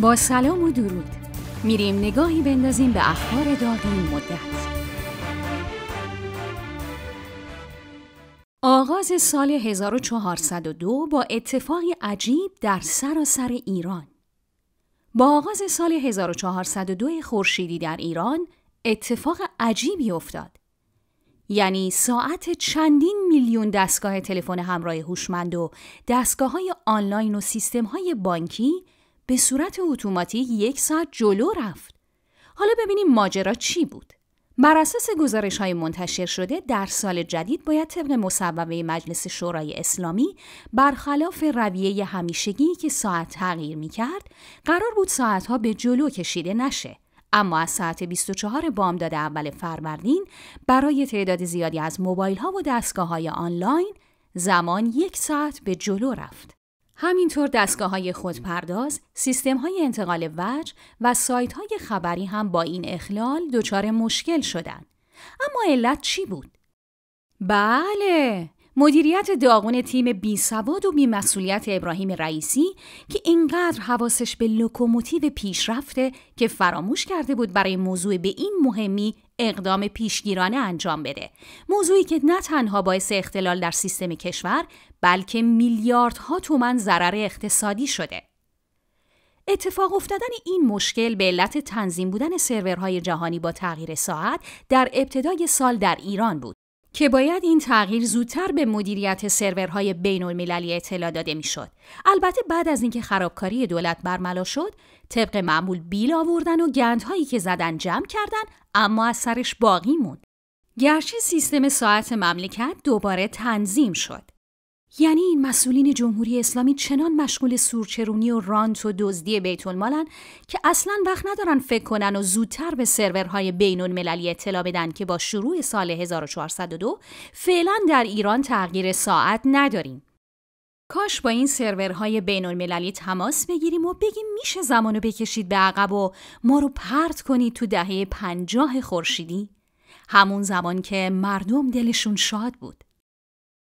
با سلام و درود میریم نگاهی بندازیم به اخبار داغ مدت آغاز سال 1402 با اتفاق عجیب در سراسر ایران با آغاز سال 1402 خورشیدی در ایران اتفاق عجیبی افتاد یعنی ساعت چندین میلیون دستگاه تلفن همراه هوشمند و دستگاه های آنلاین و سیستم های بانکی به صورت اتوماتیک یک ساعت جلو رفت. حالا ببینیم ماجرا چی بود. بر اساس گزارش های منتشر شده در سال جدید باید طبق مصوبه مجلس شورای اسلامی برخلاف رویه همیشگی که ساعت تغییر می کرد قرار بود ساعت ها به جلو کشیده نشه اما از ساعت 24 بامداد اول فروردین برای تعداد زیادی از موبایل ها و دستگاه های آنلاین زمان یک ساعت به جلو رفت همینطور دستگاه های خودپرداز، سیستم های انتقال وجه و سایت های خبری هم با این اخلال دچار مشکل شدند. اما علت چی بود؟ بله، مدیریت داغون تیم بی سواد و بی مسئولیت ابراهیم رئیسی که اینقدر حواسش به لوکوموتیو پیشرفته که فراموش کرده بود برای موضوع به این مهمی اقدام پیشگیرانه انجام بده موضوعی که نه تنها باعث اختلال در سیستم کشور بلکه میلیاردها تومن ضرر اقتصادی شده اتفاق افتادن این مشکل به علت تنظیم بودن سرورهای جهانی با تغییر ساعت در ابتدای سال در ایران بود که باید این تغییر زودتر به مدیریت سرورهای بین المللی اطلاع داده میشد. البته بعد از اینکه خرابکاری دولت برملا شد، طبق معمول بیل آوردن و گندهایی که زدن جمع کردن اما از سرش باقی موند. گرچه سیستم ساعت مملکت دوباره تنظیم شد. یعنی این مسئولین جمهوری اسلامی چنان مشغول سورچرونی و رانت و دزدی بیت المالن که اصلا وقت ندارن فکر کنن و زودتر به سرورهای بین المللی اطلاع بدن که با شروع سال 1402 فعلا در ایران تغییر ساعت نداریم. کاش با این سرورهای بین المللی تماس بگیریم و بگیم میشه زمانو بکشید به عقب و ما رو پرت کنید تو دهه پنجاه خورشیدی همون زمان که مردم دلشون شاد بود.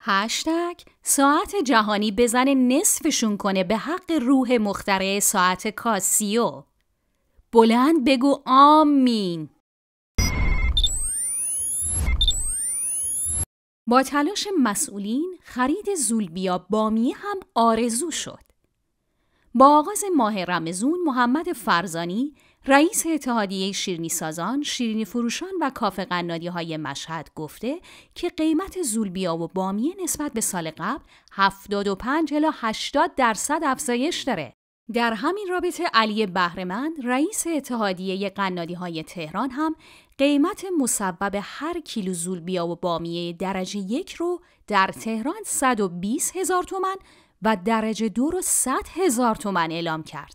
هشتگ ساعت جهانی بزن نصفشون کنه به حق روح مختره ساعت کاسیو بلند بگو آمین با تلاش مسئولین خرید زولبیا بامیه هم آرزو شد با آغاز ماه رمزون محمد فرزانی رئیس اتحادیه شیرینی سازان، شیرینی فروشان و کاف قنادی های مشهد گفته که قیمت زولبیا و بامیه نسبت به سال قبل 75 الی 80 درصد افزایش داره. در همین رابطه علی بهرمند رئیس اتحادیه قنادی های تهران هم قیمت مسبب هر کیلو زولبیا و بامیه درجه یک رو در تهران 120 هزار تومن و درجه دو رو 100 هزار تومن اعلام کرد.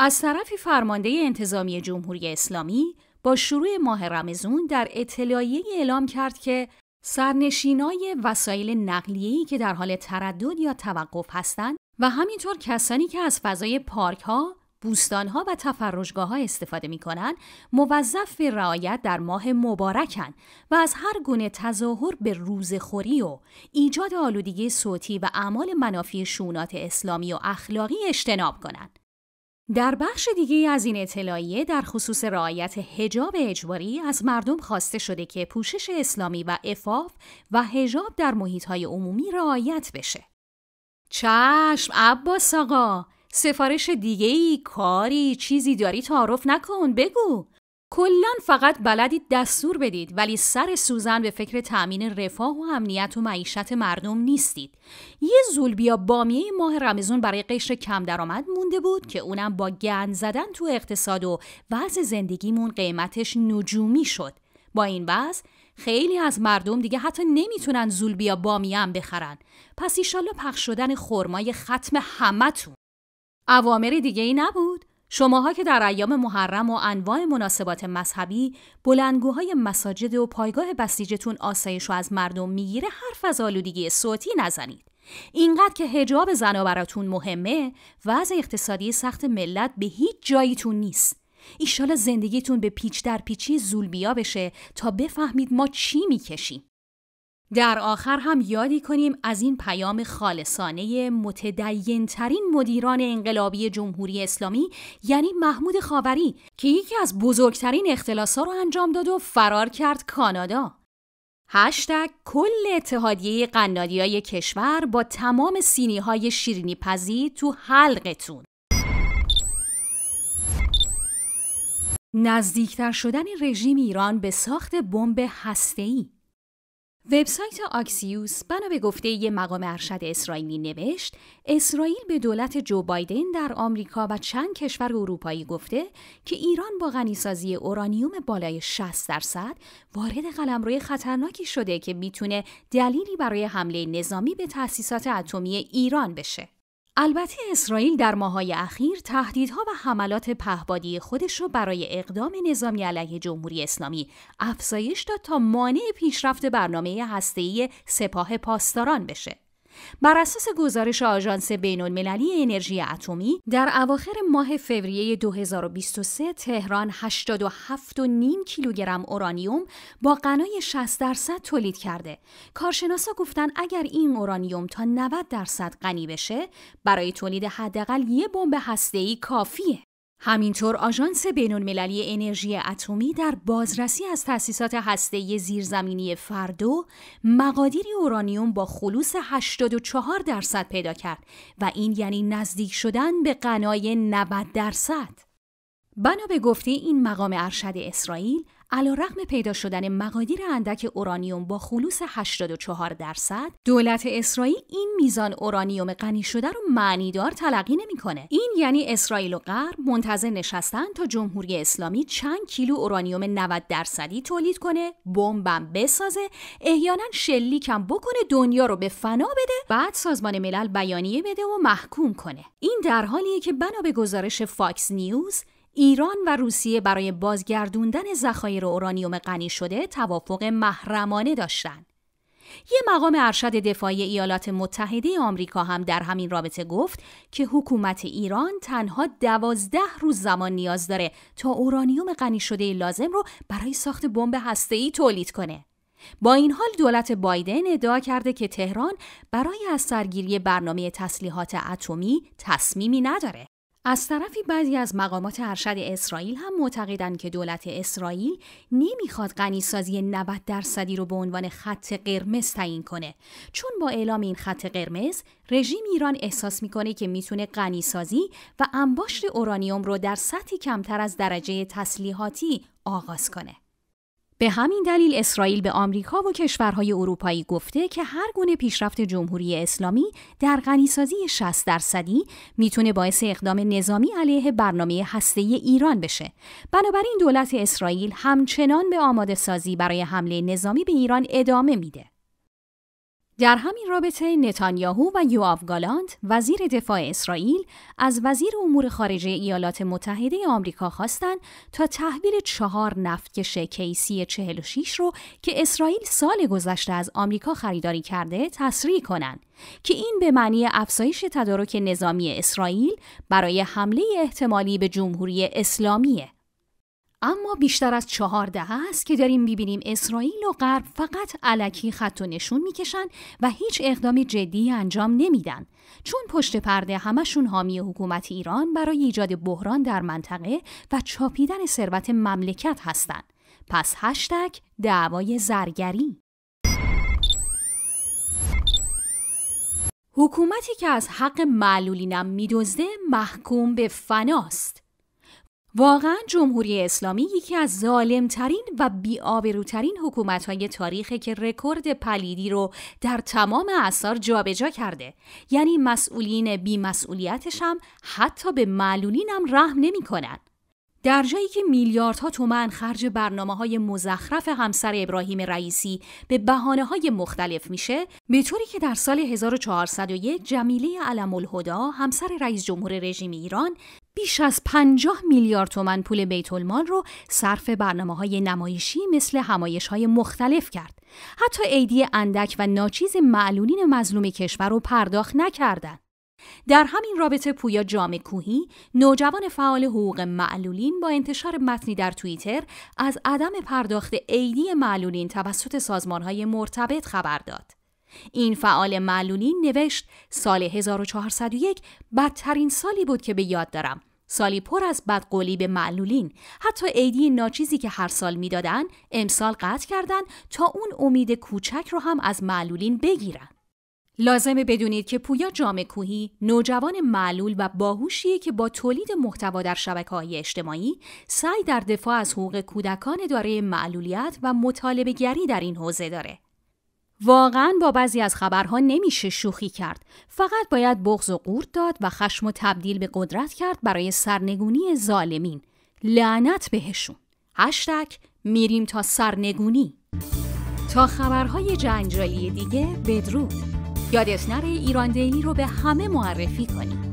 از طرف فرمانده انتظامی جمهوری اسلامی با شروع ماه رمزون در اطلاعیه اعلام کرد که سرنشینای وسایل نقلیه‌ای که در حال تردد یا توقف هستند و همینطور کسانی که از فضای پارک ها، بوستان ها و تفرجگاه ها استفاده می کنند موظف به رعایت در ماه مبارکن و از هر گونه تظاهر به روزخوری و ایجاد آلودگی صوتی و اعمال منافی شونات اسلامی و اخلاقی اجتناب کنند. در بخش دیگه از این اطلاعیه در خصوص رعایت حجاب اجباری از مردم خواسته شده که پوشش اسلامی و افاف و حجاب در محیطهای عمومی رعایت بشه. چشم عباس آقا سفارش دیگه ای کاری چیزی داری تعارف نکن بگو کلا فقط بلدید دستور بدید ولی سر سوزن به فکر تأمین رفاه و امنیت و معیشت مردم نیستید. یه زولبیا بامیه ماه رمزون برای قشر کم درآمد مونده بود که اونم با گند زدن تو اقتصاد و وضع زندگیمون قیمتش نجومی شد. با این وضع خیلی از مردم دیگه حتی نمیتونن زولبیا بامیه هم بخرن. پس ایشالا پخش شدن خرمای ختم همتون. عوامر دیگه ای نبود شماها که در ایام محرم و انواع مناسبات مذهبی بلندگوهای مساجد و پایگاه بسیجتون آسایش از مردم میگیره حرف از آلودگی صوتی نزنید. اینقدر که هجاب زنا براتون مهمه وضع اقتصادی سخت ملت به هیچ جاییتون نیست. ایشالا زندگیتون به پیچ در پیچی زولبیا بشه تا بفهمید ما چی میکشیم. در آخر هم یادی کنیم از این پیام خالصانه متدین ترین مدیران انقلابی جمهوری اسلامی یعنی محمود خاوری که یکی از بزرگترین اختلاسا رو انجام داد و فرار کرد کانادا. هشتگ کل اتحادیه قنادی های کشور با تمام سینی های شیرینی پزی تو حلقتون. نزدیکتر شدن رژیم ایران به ساخت بمب هسته‌ای وبسایت آکسیوس بنا به گفته یه مقام ارشد اسرائیلی نوشت اسرائیل به دولت جو بایدن در آمریکا و چند کشور اروپایی گفته که ایران با غنیسازی اورانیوم بالای 60 درصد وارد قلمروی خطرناکی شده که میتونه دلیلی برای حمله نظامی به تأسیسات اتمی ایران بشه. البته اسرائیل در ماهای اخیر تهدیدها و حملات پهبادی خودش را برای اقدام نظامی علیه جمهوری اسلامی افزایش داد تا مانع پیشرفت برنامه هسته‌ای سپاه پاسداران بشه. بر اساس گزارش آژانس بین‌المللی انرژی اتمی در اواخر ماه فوریه 2023 تهران 87.5 کیلوگرم اورانیوم با قنای 60 درصد تولید کرده. کارشناسا گفتن اگر این اورانیوم تا 90 درصد غنی بشه برای تولید حداقل یک بمب هسته‌ای کافیه. همینطور آژانس بینالمللی انرژی اتمی در بازرسی از تأسیسات هسته زیرزمینی فردو مقادیری اورانیوم با خلوص 84 درصد پیدا کرد و این یعنی نزدیک شدن به غنای 90 درصد. بنا به گفته این مقام ارشد اسرائیل علیرغم پیدا شدن مقادیر اندک اورانیوم با خلوص 84 درصد دولت اسرائیل این میزان اورانیوم غنی شده رو معنیدار تلقی نمیکنه این یعنی اسرائیل و غرب منتظر نشستن تا جمهوری اسلامی چند کیلو اورانیوم 90 درصدی تولید کنه بمبم بسازه احیانا شلیکم بکنه دنیا رو به فنا بده بعد سازمان ملل بیانیه بده و محکوم کنه این در حالیه که بنا به گزارش فاکس نیوز ایران و روسیه برای بازگردوندن ذخایر اورانیوم غنی شده توافق محرمانه داشتند. یه مقام ارشد دفاعی ایالات متحده آمریکا هم در همین رابطه گفت که حکومت ایران تنها دوازده روز زمان نیاز داره تا اورانیوم غنی شده لازم رو برای ساخت بمب هسته‌ای تولید کنه. با این حال دولت بایدن ادعا کرده که تهران برای از سرگیری برنامه تسلیحات اتمی تصمیمی نداره. از طرفی بعضی از مقامات ارشد اسرائیل هم معتقدند که دولت اسرائیل نمیخواد غنیسازی 90 درصدی رو به عنوان خط قرمز تعیین کنه چون با اعلام این خط قرمز رژیم ایران احساس میکنه که میتونه غنیسازی و انباشت اورانیوم رو در سطحی کمتر از درجه تسلیحاتی آغاز کنه به همین دلیل اسرائیل به آمریکا و کشورهای اروپایی گفته که هر گونه پیشرفت جمهوری اسلامی در غنیسازی 60 درصدی میتونه باعث اقدام نظامی علیه برنامه هسته ایران بشه. بنابراین دولت اسرائیل همچنان به آماده سازی برای حمله نظامی به ایران ادامه میده. در همین رابطه نتانیاهو و یوآو گالانت وزیر دفاع اسرائیل از وزیر امور خارجه ایالات متحده آمریکا خواستند تا تحویل چهار نفتکش کیسی 46 رو که اسرائیل سال گذشته از آمریکا خریداری کرده تسریع کنند که این به معنی افزایش تدارک نظامی اسرائیل برای حمله احتمالی به جمهوری اسلامیه اما بیشتر از چهارده است که داریم میبینیم اسرائیل و غرب فقط علکی خط و نشون میکشن و هیچ اقدام جدی انجام نمیدن چون پشت پرده همشون حامی حکومت ایران برای ایجاد بحران در منطقه و چاپیدن ثروت مملکت هستند پس هشتک دعوای زرگری حکومتی که از حق معلولینم میدزده محکوم به فناست واقعا جمهوری اسلامی یکی از ظالمترین و بیآبروترین های تاریخه که رکورد پلیدی رو در تمام اثار جابجا کرده یعنی مسئولین بیمسئولیتش هم حتی به معلولین هم رحم کنن. در جایی که میلیاردها تومن خرج برنامه های مزخرف همسر ابراهیم رئیسی به بحانه های مختلف میشه به طوری که در سال 1401 جمیله علم الهدا همسر رئیس جمهور رژیم ایران بیش از 50 میلیارد تومن پول بیت المال رو صرف برنامه های نمایشی مثل همایش های مختلف کرد. حتی عیدی اندک و ناچیز معلولین مظلوم کشور رو پرداخت نکردند. در همین رابطه پویا جام کوهی نوجوان فعال حقوق معلولین با انتشار متنی در توییتر از عدم پرداخت عیدی معلولین توسط سازمانهای مرتبط خبر داد. این فعال معلولین نوشت سال 1401 بدترین سالی بود که به یاد دارم. سالی پر از بدقولی به معلولین حتی عیدی ناچیزی که هر سال میدادن امسال قطع کردند تا اون امید کوچک رو هم از معلولین بگیرن لازمه بدونید که پویا جامع کوهی نوجوان معلول و باهوشیه که با تولید محتوا در شبکه های اجتماعی سعی در دفاع از حقوق کودکان داره معلولیت و مطالبه گری در این حوزه داره. واقعا با بعضی از خبرها نمیشه شوخی کرد. فقط باید بغض و قورت داد و خشم و تبدیل به قدرت کرد برای سرنگونی ظالمین. لعنت بهشون. هشتک میریم تا سرنگونی. تا خبرهای جنجالی دیگه بدرود. یادسنر ایران دیلی رو به همه معرفی کنید.